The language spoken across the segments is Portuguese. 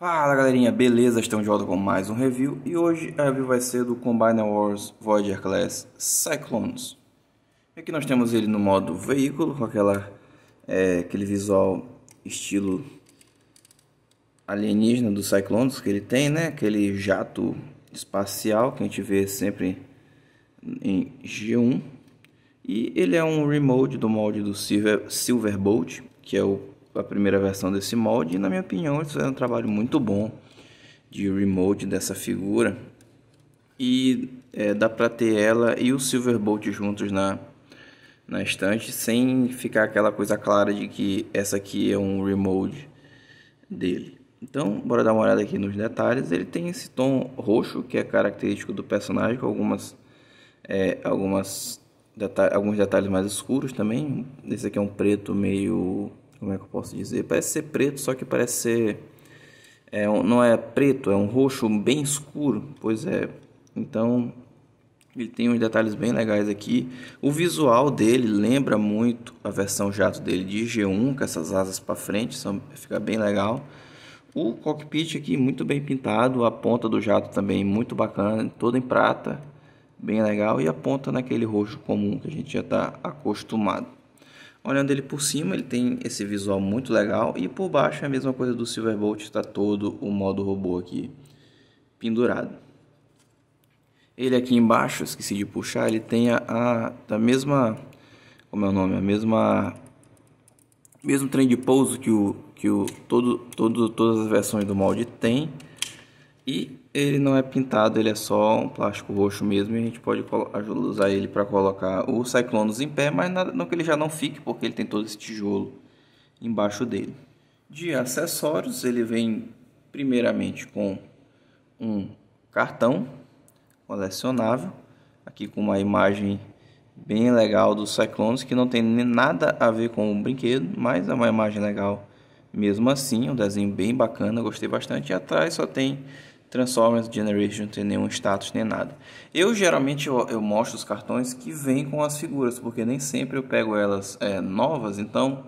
Fala galerinha, beleza? Estamos de volta com mais um review e hoje a review vai ser do Combiner Wars Voyager Class Cyclones. Aqui nós temos ele no modo veículo, com aquela, é, aquele visual estilo alienígena do Cyclones que ele tem, né? Aquele jato espacial que a gente vê sempre em G1. E ele é um remote do molde do Silver, Silverbolt, que é o a primeira versão desse molde e na minha opinião eles fizeram é um trabalho muito bom de remote dessa figura e é, dá para ter ela e o Silverbolt juntos na, na estante sem ficar aquela coisa clara de que essa aqui é um remote dele. Então, bora dar uma olhada aqui nos detalhes. Ele tem esse tom roxo que é característico do personagem, com algumas, é, algumas deta alguns detalhes mais escuros também. Esse aqui é um preto meio como é que eu posso dizer? Parece ser preto, só que parece ser. É, não é preto, é um roxo bem escuro. Pois é. Então, ele tem uns detalhes bem legais aqui. O visual dele lembra muito a versão jato dele de G1, com essas asas para frente, são, fica bem legal. O cockpit aqui muito bem pintado, a ponta do jato também muito bacana, toda em prata, bem legal, e a ponta naquele roxo comum que a gente já está acostumado. Olhando ele por cima, ele tem esse visual muito legal e por baixo é a mesma coisa do Silverbolt, está todo o modo robô aqui pendurado. Ele aqui embaixo, esqueci de puxar, ele tem a, a, mesma, como é o nome, a mesma, mesmo trem de pouso que o que o todo, todo todas as versões do molde tem e ele não é pintado, ele é só um plástico roxo mesmo e a gente pode usar ele para colocar o Cyclonus em pé, mas nada, não que ele já não fique, porque ele tem todo esse tijolo embaixo dele. De acessórios, ele vem primeiramente com um cartão colecionável, aqui com uma imagem bem legal dos Cyclones, que não tem nada a ver com o brinquedo, mas é uma imagem legal mesmo assim, um desenho bem bacana, gostei bastante. E atrás só tem Transformers Generation tem nenhum status nem nada. Eu geralmente eu, eu mostro os cartões que vêm com as figuras, porque nem sempre eu pego elas é, novas, então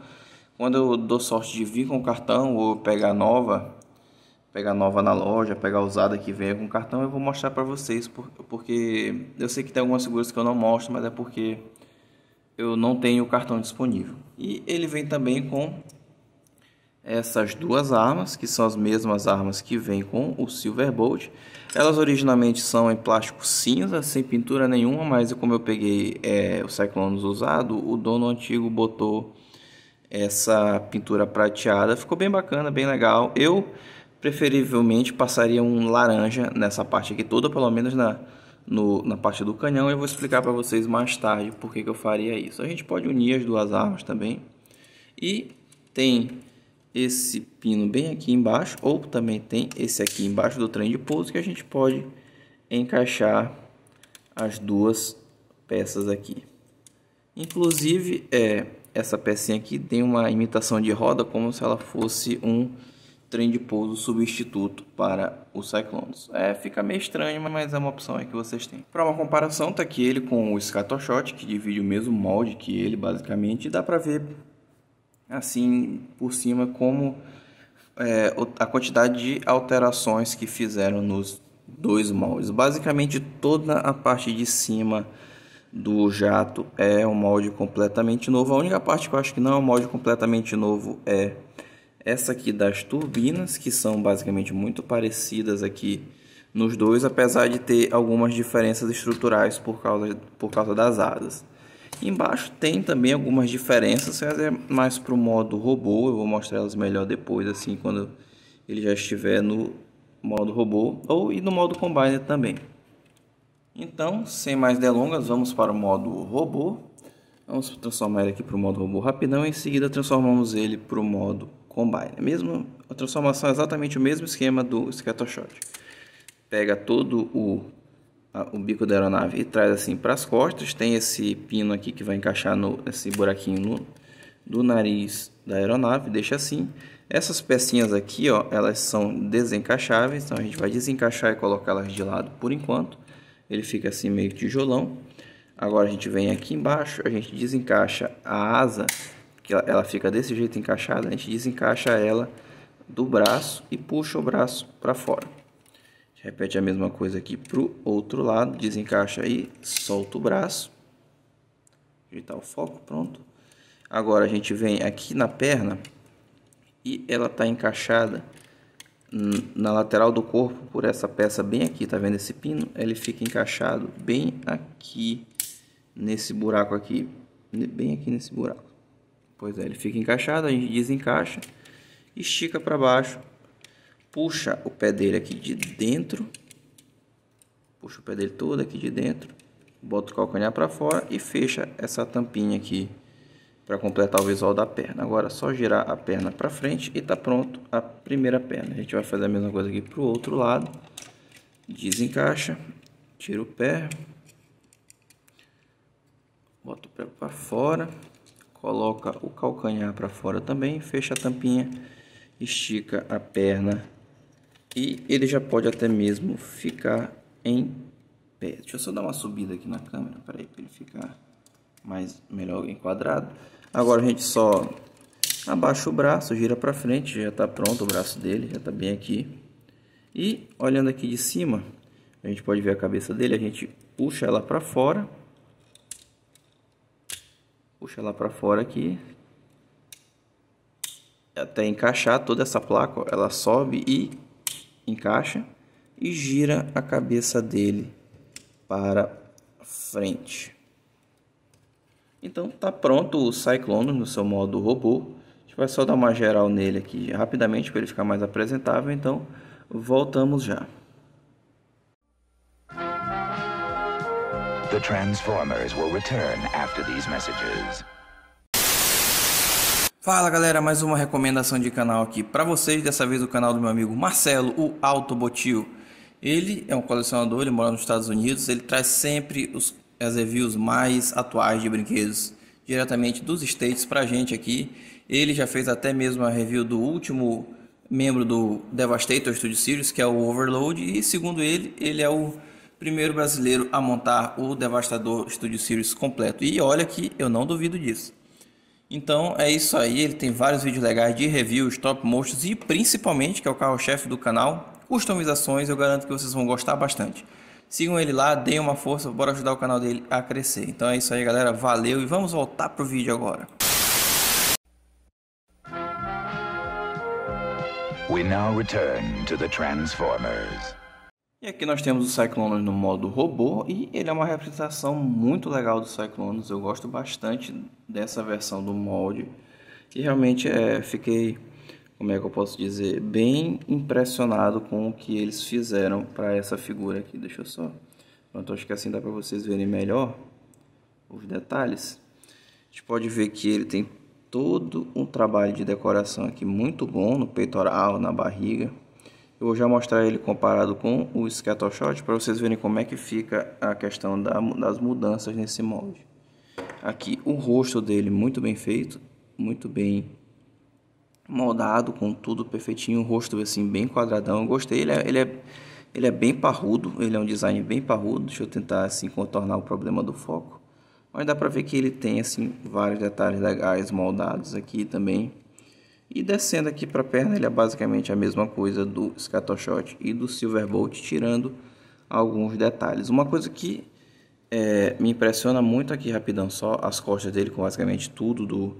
quando eu dou sorte de vir com o cartão ou pegar nova, pegar nova na loja, pegar usada que vem com o cartão, eu vou mostrar para vocês, porque eu sei que tem algumas figuras que eu não mostro, mas é porque eu não tenho o cartão disponível. E ele vem também com essas duas armas, que são as mesmas armas que vem com o Silverbolt, elas originalmente são em plástico cinza, sem pintura nenhuma, mas como eu peguei é, o Cyclonus usado, o dono antigo botou essa pintura prateada. Ficou bem bacana, bem legal. Eu preferivelmente passaria um laranja nessa parte aqui toda, pelo menos na, no, na parte do canhão. Eu vou explicar para vocês mais tarde por que, que eu faria isso. A gente pode unir as duas armas também. E tem esse pino bem aqui embaixo, ou também tem esse aqui embaixo do trem de pouso, que a gente pode encaixar as duas peças aqui. Inclusive, é, essa pecinha aqui tem uma imitação de roda, como se ela fosse um trem de pouso substituto para o Cyclones. É, fica meio estranho, mas é uma opção que vocês têm. Para uma comparação, tá aqui ele com o Scatoshot, que divide o mesmo molde que ele, basicamente, e dá para ver assim por cima como é, a quantidade de alterações que fizeram nos dois moldes. Basicamente toda a parte de cima do jato é um molde completamente novo. A única parte que eu acho que não é um molde completamente novo é essa aqui das turbinas, que são basicamente muito parecidas aqui nos dois, apesar de ter algumas diferenças estruturais por causa, por causa das asas. Embaixo tem também algumas diferenças, é mais para o modo robô, eu vou mostrar elas melhor depois, assim, quando ele já estiver no modo robô ou e no modo combiner também. Então, sem mais delongas, vamos para o modo robô. Vamos transformar ele aqui para o modo robô rapidão e em seguida transformamos ele para o modo combiner. É mesmo, a transformação é exatamente o mesmo esquema do Scattershot. Pega todo o o bico da aeronave e traz assim para as costas. Tem esse pino aqui que vai encaixar no esse buraquinho no, do nariz da aeronave, deixa assim. Essas pecinhas aqui, ó, elas são desencaixáveis, então a gente vai desencaixar e colocá-las de lado por enquanto. Ele fica assim meio tijolão. Agora a gente vem aqui embaixo, a gente desencaixa a asa, que ela fica desse jeito encaixada, a gente desencaixa ela do braço e puxa o braço para fora. Repete a mesma coisa aqui para o outro lado, desencaixa aí, solta o braço. Ajeitar o foco, pronto. Agora a gente vem aqui na perna e ela está encaixada na lateral do corpo por essa peça bem aqui, tá vendo esse pino? Ele fica encaixado bem aqui nesse buraco aqui, bem aqui nesse buraco. Pois é, ele fica encaixado, a gente desencaixa, estica para baixo puxa o pé dele aqui de dentro, puxa o pé dele todo aqui de dentro, bota o calcanhar para fora e fecha essa tampinha aqui para completar o visual da perna. Agora é só girar a perna para frente e tá pronto a primeira perna. A gente vai fazer a mesma coisa aqui para o outro lado, desencaixa, tira o pé, bota o pé para fora, coloca o calcanhar para fora também, fecha a tampinha, estica a perna e ele já pode até mesmo ficar em pé. Deixa eu só dar uma subida aqui na câmera, para ele ficar mais melhor enquadrado. Agora a gente só abaixa o braço, gira para frente, já está pronto o braço dele, já está bem aqui. E olhando aqui de cima, a gente pode ver a cabeça dele, a gente puxa ela para fora. Puxa ela para fora aqui. Até encaixar toda essa placa, ela sobe e encaixa e gira a cabeça dele para frente. Então tá pronto o Cyclone no seu modo robô. A gente vai só dar uma geral nele aqui rapidamente para ele ficar mais apresentável. Então voltamos já. The Transformers will return after these messages. Fala galera, mais uma recomendação de canal aqui para vocês, dessa vez o canal do meu amigo Marcelo, o Autobotil. Ele é um colecionador, ele mora nos Estados Unidos, ele traz sempre os, as reviews mais atuais de brinquedos diretamente dos States para a gente aqui. Ele já fez até mesmo a review do último membro do Devastator Studio Series, que é o Overload, e segundo ele, ele é o primeiro brasileiro a montar o Devastador Studio Series completo. E olha que eu não duvido disso. Então é isso aí, ele tem vários vídeos legais de reviews, top motions e principalmente, que é o carro-chefe do canal, customizações, eu garanto que vocês vão gostar bastante. Sigam ele lá, deem uma força, bora ajudar o canal dele a crescer. Então é isso aí galera, valeu e vamos voltar pro vídeo agora. We now return to the Transformers. E aqui nós temos o Cyclonus no modo robô e ele é uma representação muito legal do Cyclonus. Eu gosto bastante dessa versão do molde e realmente é, fiquei, como é que eu posso dizer, bem impressionado com o que eles fizeram para essa figura aqui. Deixa eu só... Pronto, acho que assim dá para vocês verem melhor os detalhes. A gente pode ver que ele tem todo um trabalho de decoração aqui muito bom no peitoral, na barriga. Eu vou já mostrar ele comparado com o Scattershot Shot para vocês verem como é que fica a questão da, das mudanças nesse molde. Aqui o rosto dele muito bem feito, muito bem moldado, com tudo perfeitinho, o rosto assim bem quadradão. Eu gostei, ele é, ele é, ele é bem parrudo, ele é um design bem parrudo. Deixa eu tentar assim contornar o problema do foco. Mas dá para ver que ele tem assim vários detalhes legais moldados aqui também e descendo aqui para a perna, ele é basicamente a mesma coisa do Scattershot e do Silver Bolt tirando alguns detalhes. Uma coisa que é, me impressiona muito aqui, rapidão, só as costas dele com basicamente tudo do,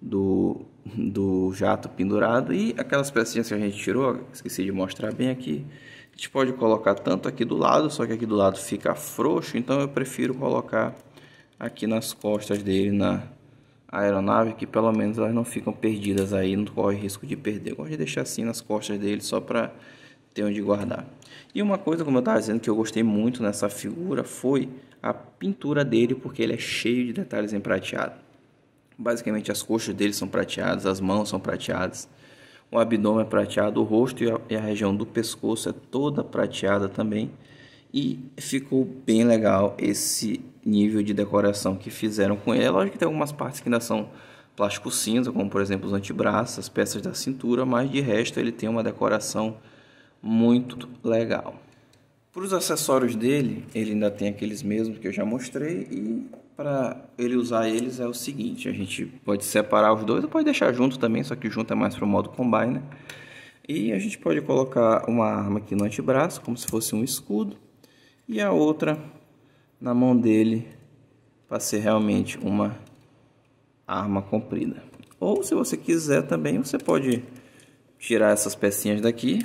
do, do jato pendurado. E aquelas pecinhas que a gente tirou, esqueci de mostrar bem aqui. A gente pode colocar tanto aqui do lado, só que aqui do lado fica frouxo, então eu prefiro colocar aqui nas costas dele, na aeronave que pelo menos elas não ficam perdidas aí, não corre risco de perder. Eu gosto de deixar assim nas costas dele só para ter onde guardar. E uma coisa, como eu estava dizendo, que eu gostei muito nessa figura foi a pintura dele, porque ele é cheio de detalhes em prateado. Basicamente as coxas dele são prateadas, as mãos são prateadas, o abdômen é prateado, o rosto e a, e a região do pescoço é toda prateada também. E ficou bem legal esse nível de decoração que fizeram com ele. É lógico que tem algumas partes que ainda são plástico cinza, como por exemplo os antebraços, as peças da cintura, mas de resto ele tem uma decoração muito legal. Para os acessórios dele, ele ainda tem aqueles mesmos que eu já mostrei e para ele usar eles é o seguinte, a gente pode separar os dois ou pode deixar junto também, só que junto é mais para o modo combine, né? E a gente pode colocar uma arma aqui no antebraço, como se fosse um escudo e a outra na mão dele para ser realmente uma arma comprida. Ou se você quiser também, você pode tirar essas pecinhas daqui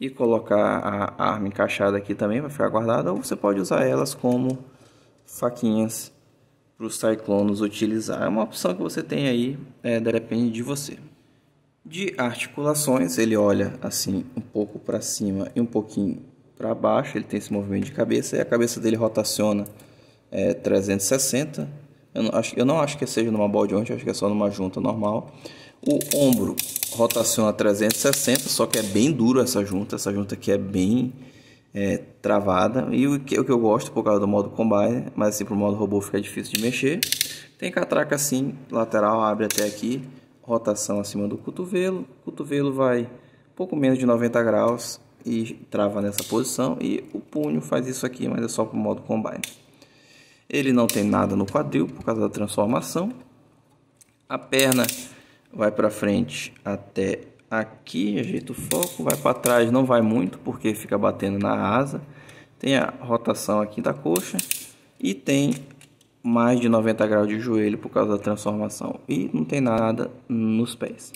e colocar a arma encaixada aqui também, vai ficar guardada, ou você pode usar elas como faquinhas para os cyclones utilizar. É uma opção que você tem aí, é, depende de você. De articulações, ele olha assim um pouco para cima e um pouquinho para baixo, ele tem esse movimento de cabeça e a cabeça dele rotaciona é, 360. Eu não, acho, eu não acho que seja numa de onde acho que é só numa junta normal. O ombro rotaciona 360, só que é bem duro essa junta, essa junta aqui é bem é, travada. E o que, o que eu gosto por causa do modo combine, mas assim pro modo robô fica difícil de mexer. Tem catraca assim, lateral abre até aqui, rotação acima do cotovelo, o cotovelo vai pouco menos de 90 graus e trava nessa posição e o punho faz isso aqui, mas é só para o modo combine. Ele não tem nada no quadril por causa da transformação. A perna vai para frente até aqui, ajeita o foco, vai para trás, não vai muito porque fica batendo na asa. Tem a rotação aqui da coxa e tem mais de 90 graus de joelho por causa da transformação e não tem nada nos pés.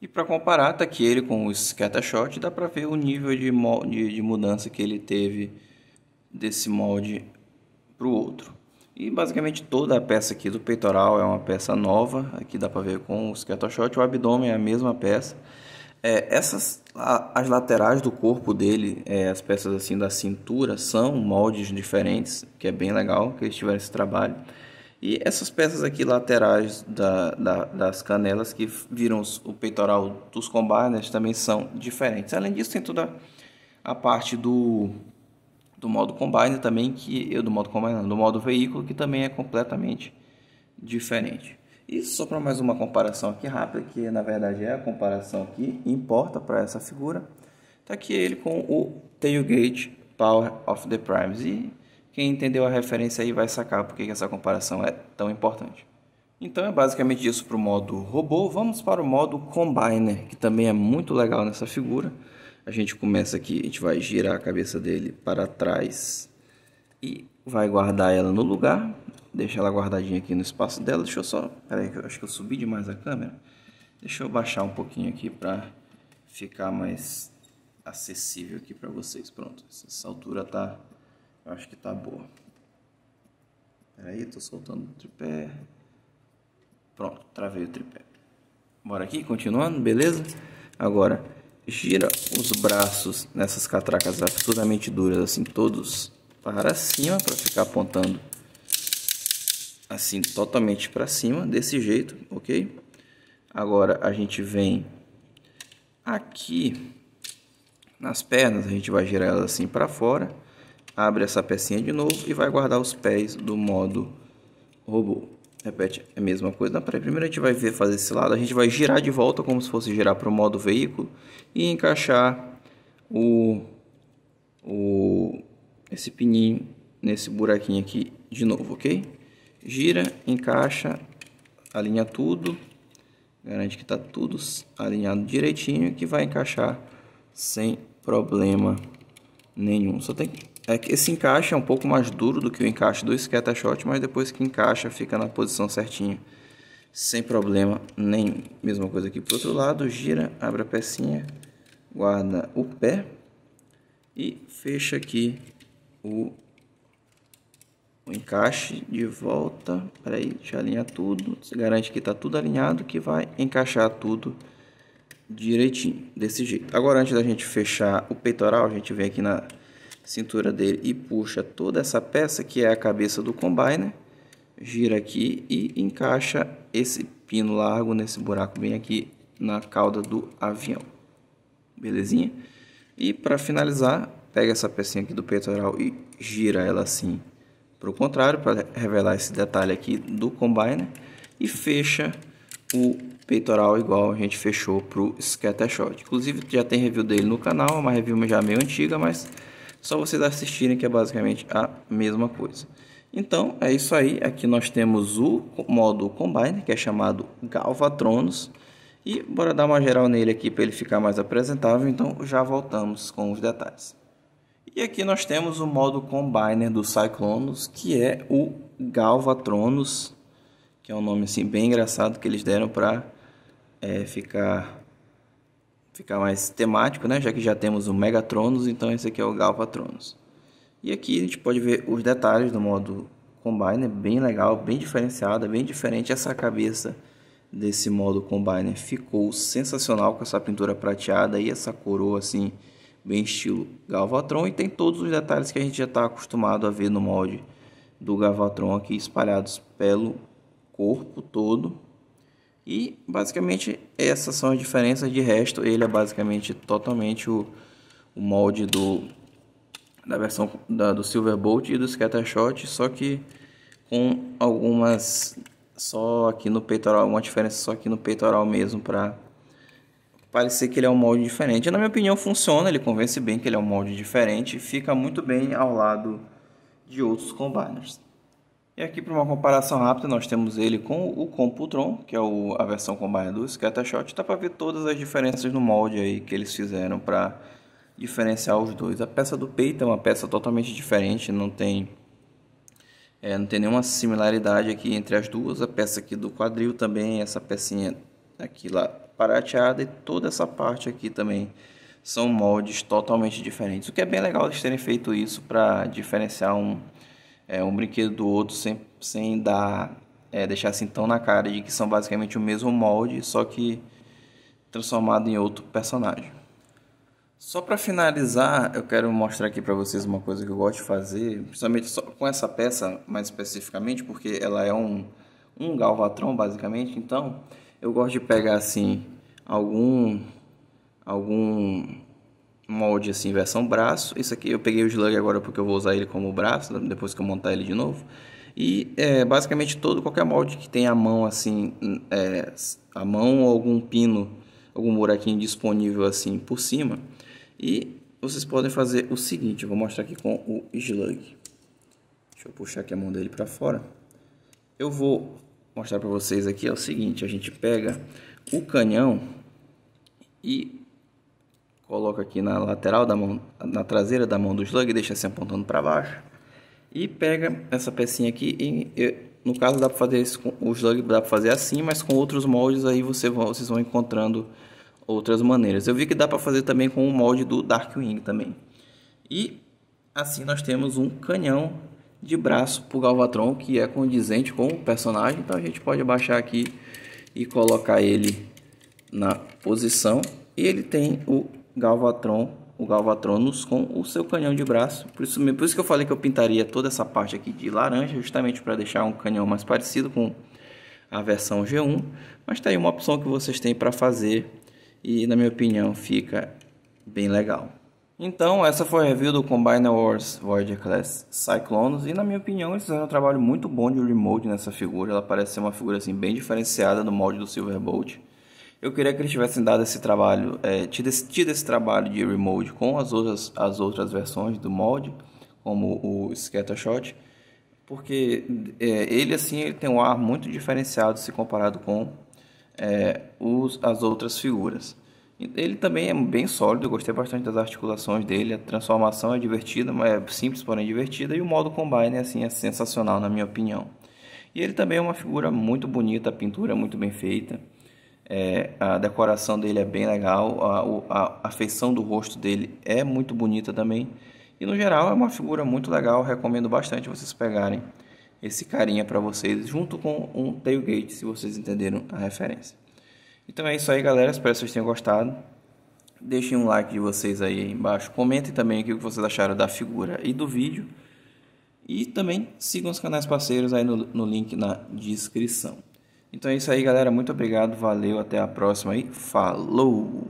E para comparar, tá aqui ele com o Scattershot, dá para ver o nível de, molde, de mudança que ele teve desse molde para o outro. E basicamente toda a peça aqui do peitoral é uma peça nova, aqui dá para ver com o Scattershot, o abdômen é a mesma peça. É, essas a, as laterais do corpo dele, é, as peças assim da cintura são moldes diferentes, que é bem legal que eles tiveram esse trabalho. E essas peças aqui laterais da, da, das canelas que viram o peitoral dos combiners também são diferentes. Além disso, tem toda a parte do, do modo combiner também, que eu do modo combine, do modo veículo, que também é completamente diferente. E só para mais uma comparação aqui rápida, que na verdade é a comparação que importa para essa figura, está aqui ele com o Tailgate Power of the Primes. E quem entendeu a referência aí vai sacar porque que essa comparação é tão importante. Então é basicamente isso para o modo robô. Vamos para o modo combiner, que também é muito legal nessa figura. A gente começa aqui, a gente vai girar a cabeça dele para trás e vai guardar ela no lugar. Deixa ela guardadinha aqui no espaço dela. Deixa eu só... Pera que eu acho que eu subi demais a câmera. Deixa eu baixar um pouquinho aqui para ficar mais acessível aqui para vocês. Pronto, essa altura tá Acho que tá boa. Pera aí, tô soltando o tripé. Pronto, travei o tripé. Bora aqui, continuando, beleza? Agora, gira os braços nessas catracas absurdamente duras, assim, todos para cima, para ficar apontando assim, totalmente para cima, desse jeito, ok? Agora, a gente vem aqui nas pernas, a gente vai girar elas assim para fora abre essa pecinha de novo e vai guardar os pés do modo robô. Repete a mesma coisa na pré. Primeiro a gente vai ver fazer esse lado, a gente vai girar de volta como se fosse girar para o modo veículo e encaixar o, o esse pininho nesse buraquinho aqui de novo, ok? Gira, encaixa, alinha tudo, garante que está tudo alinhado direitinho que vai encaixar sem problema nenhum. Só tem que é que esse encaixe é um pouco mais duro do que o encaixe do scatter shot, mas depois que encaixa fica na posição certinha, sem problema nenhum. Mesma coisa aqui pro outro lado, gira, abre a pecinha, guarda o pé e fecha aqui o, o encaixe de volta. Peraí, já alinhar tudo. Você garante que está tudo alinhado, que vai encaixar tudo direitinho, desse jeito. Agora, antes da gente fechar o peitoral, a gente vem aqui na cintura dele e puxa toda essa peça que é a cabeça do combiner, gira aqui e encaixa esse pino largo nesse buraco bem aqui na cauda do avião. Belezinha? E para finalizar, pega essa pecinha aqui do peitoral e gira ela assim para o contrário, para revelar esse detalhe aqui do combiner. E fecha o peitoral igual a gente fechou para o Scattershot. Inclusive já tem review dele no canal, é uma review já meio antiga, mas só vocês assistirem que é basicamente a mesma coisa. Então é isso aí. Aqui nós temos o modo Combine, que é chamado galvatronos E bora dar uma geral nele aqui para ele ficar mais apresentável. Então já voltamos com os detalhes. E aqui nós temos o modo Combiner do Cyclonus, que é o galvatronos que é um nome assim bem engraçado que eles deram para é, ficar ficar mais temático, né? já que já temos o Megatronus, então esse aqui é o Galvatronus. E aqui a gente pode ver os detalhes do modo Combiner, bem legal, bem diferenciada, é bem diferente essa cabeça desse modo Combiner. Ficou sensacional com essa pintura prateada e essa coroa assim, bem estilo Galvatron. E tem todos os detalhes que a gente já está acostumado a ver no molde do Galvatron aqui espalhados pelo corpo todo e basicamente essas são as diferenças. De resto, ele é basicamente totalmente o, o molde do da versão da, do Silverbolt e do Scattershot, só que com algumas só aqui no peitoral, uma diferença só aqui no peitoral mesmo para parecer que ele é um molde diferente. Na minha opinião funciona, ele convence bem que ele é um molde diferente, fica muito bem ao lado de outros combiners. E aqui para uma comparação rápida, nós temos ele com o Computron, que é o, a versão combinada do Scattershot. Dá para ver todas as diferenças no molde aí que eles fizeram para diferenciar os dois. A peça do peito é uma peça totalmente diferente, não tem é, não tem nenhuma similaridade aqui entre as duas. A peça aqui do quadril também, essa pecinha aqui lá parateada e toda essa parte aqui também são moldes totalmente diferentes. O que é bem legal eles terem feito isso para diferenciar um é, um brinquedo do outro sem, sem dar, é, deixar assim tão na cara de que são basicamente o mesmo molde, só que transformado em outro personagem. Só para finalizar, eu quero mostrar aqui para vocês uma coisa que eu gosto de fazer, principalmente com essa peça mais especificamente, porque ela é um, um galvatron basicamente, então eu gosto de pegar assim algum algum molde assim, versão braço. Isso aqui eu peguei o slug agora porque eu vou usar ele como braço, né, depois que eu montar ele de novo. E é, basicamente todo qualquer molde que tem a mão assim, é, a mão ou algum pino, algum buraquinho disponível assim por cima. E vocês podem fazer o seguinte, eu vou mostrar aqui com o slug. Deixa eu puxar aqui a mão dele para fora. Eu vou mostrar para vocês aqui é o seguinte, a gente pega o canhão e coloca aqui na lateral da mão, na traseira da mão do slug, deixa assim apontando para baixo. E pega essa pecinha aqui e, no caso dá para fazer isso com o slug dá para fazer assim, mas com outros moldes aí você vão, vocês vão encontrando outras maneiras. Eu vi que dá para fazer também com o molde do Darkwing também. E assim nós temos um canhão de braço para o Galvatron que é condizente com o personagem, então a gente pode baixar aqui e colocar ele na posição e ele tem o Galvatron, o Galvatronus com o seu canhão de braço. Por isso, por isso que eu falei que eu pintaria toda essa parte aqui de laranja, justamente para deixar um canhão mais parecido com a versão G1. Mas tá aí uma opção que vocês têm para fazer e, na minha opinião, fica bem legal. Então, essa foi a review do Combiner Wars Voyager Class Cyclonus e na minha opinião eles fizeram um trabalho muito bom de remote nessa figura, ela parece ser uma figura assim bem diferenciada do molde do Silverbolt. Eu queria que eles tivessem dado esse trabalho, é, tido, esse, tido esse trabalho de remote com as outras, as outras versões do mod, como o Scattershot, porque é, ele assim ele tem um ar muito diferenciado se comparado com é, os, as outras figuras. Ele também é bem sólido, gostei bastante das articulações dele, a transformação é divertida, é simples porém divertida, e o modo combine assim, é sensacional na minha opinião. E ele também é uma figura muito bonita, a pintura é muito bem feita. É, a decoração dele é bem legal, a, a, a feição do rosto dele é muito bonita também. E no geral é uma figura muito legal, recomendo bastante vocês pegarem esse carinha para vocês, junto com um tailgate, se vocês entenderam a referência. Então é isso aí, galera. Espero que vocês tenham gostado. Deixem um like de vocês aí embaixo. Comentem também o que vocês acharam da figura e do vídeo. E também sigam os canais parceiros aí no, no link na descrição. Então é isso aí, galera. Muito obrigado, valeu, até a próxima e falou!